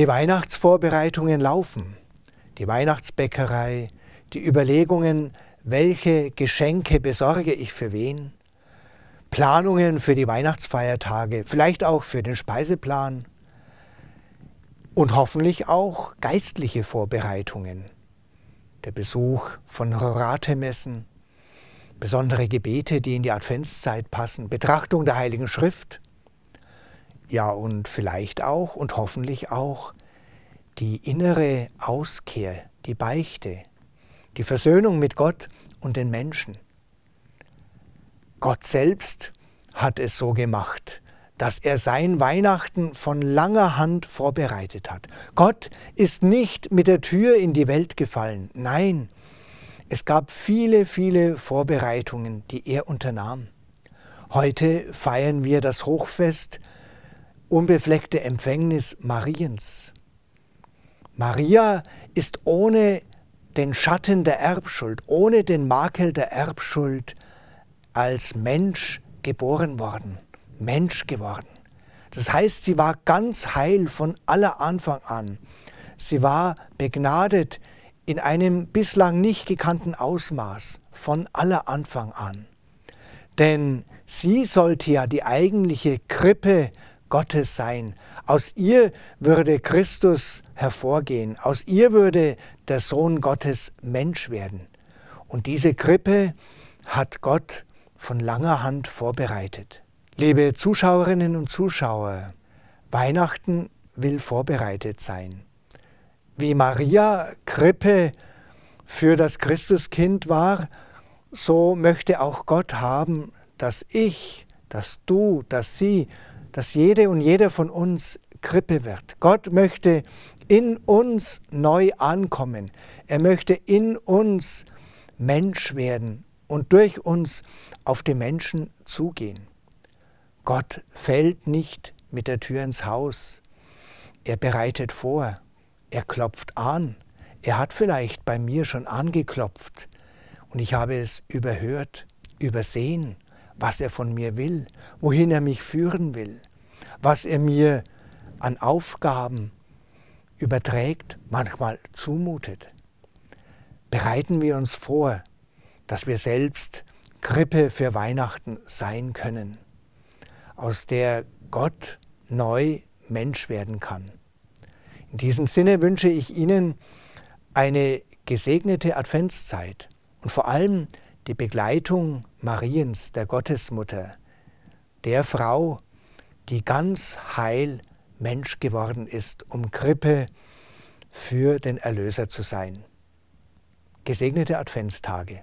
Die Weihnachtsvorbereitungen laufen, die Weihnachtsbäckerei, die Überlegungen, welche Geschenke besorge ich für wen, Planungen für die Weihnachtsfeiertage, vielleicht auch für den Speiseplan und hoffentlich auch geistliche Vorbereitungen, der Besuch von Roratemessen, besondere Gebete, die in die Adventszeit passen, Betrachtung der Heiligen Schrift, ja, und vielleicht auch und hoffentlich auch die innere Auskehr, die Beichte, die Versöhnung mit Gott und den Menschen. Gott selbst hat es so gemacht, dass er sein Weihnachten von langer Hand vorbereitet hat. Gott ist nicht mit der Tür in die Welt gefallen. Nein, es gab viele, viele Vorbereitungen, die er unternahm. Heute feiern wir das Hochfest unbefleckte Empfängnis Mariens. Maria ist ohne den Schatten der Erbschuld, ohne den Makel der Erbschuld als Mensch geboren worden, Mensch geworden. Das heißt, sie war ganz heil von aller Anfang an. Sie war begnadet in einem bislang nicht gekannten Ausmaß von aller Anfang an. Denn sie sollte ja die eigentliche Krippe Gottes sein. Aus ihr würde Christus hervorgehen. Aus ihr würde der Sohn Gottes Mensch werden. Und diese Krippe hat Gott von langer Hand vorbereitet. Liebe Zuschauerinnen und Zuschauer, Weihnachten will vorbereitet sein. Wie Maria Krippe für das Christuskind war, so möchte auch Gott haben, dass ich, dass du, dass sie dass jede und jeder von uns Krippe wird. Gott möchte in uns neu ankommen. Er möchte in uns Mensch werden und durch uns auf die Menschen zugehen. Gott fällt nicht mit der Tür ins Haus. Er bereitet vor. Er klopft an. Er hat vielleicht bei mir schon angeklopft und ich habe es überhört, übersehen was er von mir will, wohin er mich führen will, was er mir an Aufgaben überträgt, manchmal zumutet. Bereiten wir uns vor, dass wir selbst Krippe für Weihnachten sein können, aus der Gott neu Mensch werden kann. In diesem Sinne wünsche ich Ihnen eine gesegnete Adventszeit und vor allem die Begleitung Mariens, der Gottesmutter, der Frau, die ganz heil Mensch geworden ist, um Krippe für den Erlöser zu sein. Gesegnete Adventstage.